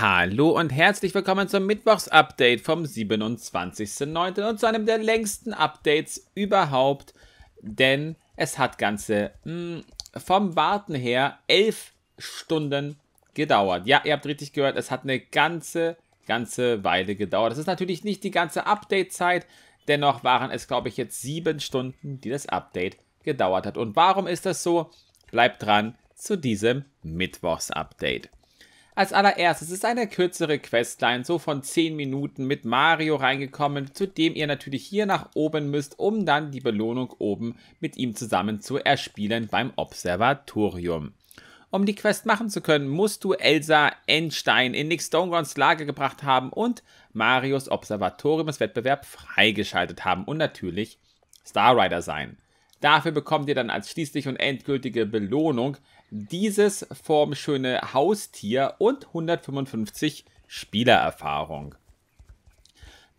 Hallo und herzlich willkommen zum Mittwochs-Update vom 27.09. und zu einem der längsten Updates überhaupt, denn es hat ganze mh, hm, vom Warten her elf Stunden gedauert. Ja, ihr habt richtig gehört, es hat eine ganze, ganze Weile gedauert. Das ist natürlich nicht die ganze Update-Zeit, dennoch waren es, glaube ich, jetzt sieben Stunden, die das Update gedauert hat. Und warum ist das so? Bleibt dran zu diesem Mittwochs-Update. Als allererstes ist eine kürzere Questline, so von 10 Minuten mit Mario reingekommen, zu dem ihr natürlich hier nach oben müsst, um dann die Belohnung oben mit ihm zusammen zu erspielen beim Observatorium. Um die Quest machen zu können, musst du Elsa Enstein in Nick Stonegrounds Lage gebracht haben und Marios Observatoriumswettbewerb freigeschaltet haben und natürlich Star Rider sein. Dafür bekommt ihr dann als schließlich und endgültige Belohnung dieses formschöne Haustier und 155 Spielererfahrung.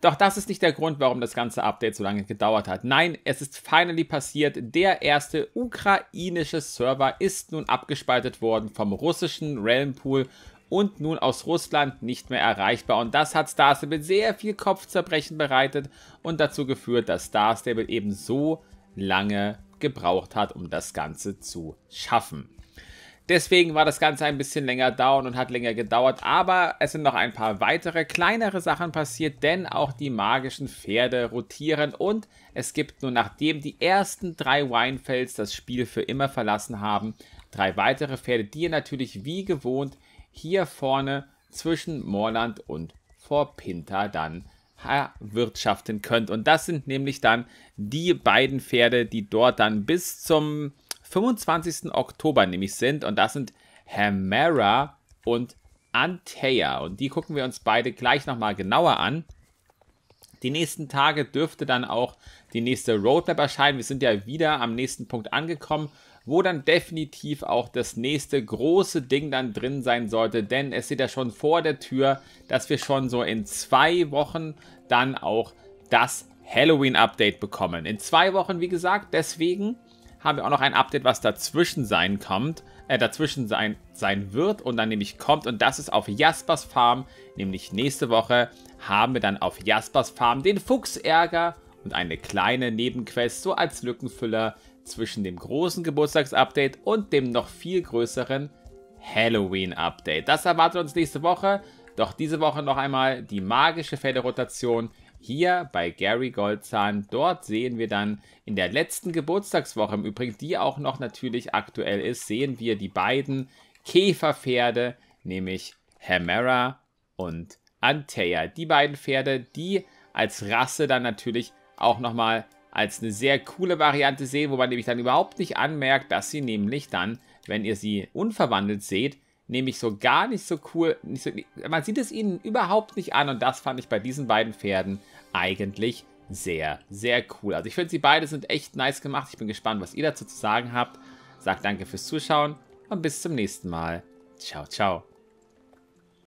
Doch das ist nicht der Grund, warum das ganze Update so lange gedauert hat. Nein, es ist finally passiert. Der erste ukrainische Server ist nun abgespaltet worden vom russischen Realm Pool und nun aus Russland nicht mehr erreichbar. Und das hat Star Stable sehr viel Kopfzerbrechen bereitet und dazu geführt, dass Star Stable eben so lange gebraucht hat, um das Ganze zu schaffen. Deswegen war das Ganze ein bisschen länger down und hat länger gedauert, aber es sind noch ein paar weitere kleinere Sachen passiert, denn auch die magischen Pferde rotieren und es gibt nur nachdem die ersten drei Winefells das Spiel für immer verlassen haben, drei weitere Pferde, die ihr natürlich wie gewohnt hier vorne zwischen Moorland und vor Pinta dann erwirtschaften könnt. Und das sind nämlich dann die beiden Pferde, die dort dann bis zum 25. Oktober nämlich sind. Und das sind Hamera und Antea. Und die gucken wir uns beide gleich nochmal genauer an. Die nächsten Tage dürfte dann auch die nächste Roadmap erscheinen. Wir sind ja wieder am nächsten Punkt angekommen wo dann definitiv auch das nächste große Ding dann drin sein sollte, denn es steht ja schon vor der Tür, dass wir schon so in zwei Wochen dann auch das Halloween-Update bekommen. In zwei Wochen, wie gesagt, deswegen haben wir auch noch ein Update, was dazwischen sein kommt, äh, dazwischen sein, sein wird und dann nämlich kommt und das ist auf Jaspers Farm, nämlich nächste Woche haben wir dann auf Jaspers Farm den Fuchsärger und eine kleine Nebenquest so als Lückenfüller zwischen dem großen Geburtstagsupdate und dem noch viel größeren Halloween-Update. Das erwartet uns nächste Woche, doch diese Woche noch einmal die magische Felderotation hier bei Gary Goldzahn. Dort sehen wir dann in der letzten Geburtstagswoche, im Übrigen, die auch noch natürlich aktuell ist, sehen wir die beiden Käferpferde, nämlich Hemera und Antea. Die beiden Pferde, die als Rasse dann natürlich auch nochmal als eine sehr coole Variante sehen, wo man nämlich dann überhaupt nicht anmerkt, dass sie nämlich dann, wenn ihr sie unverwandelt seht, nämlich so gar nicht so cool, nicht so, man sieht es ihnen überhaupt nicht an und das fand ich bei diesen beiden Pferden eigentlich sehr, sehr cool. Also ich finde, sie beide sind echt nice gemacht. Ich bin gespannt, was ihr dazu zu sagen habt. Sagt danke fürs Zuschauen und bis zum nächsten Mal. Ciao, ciao.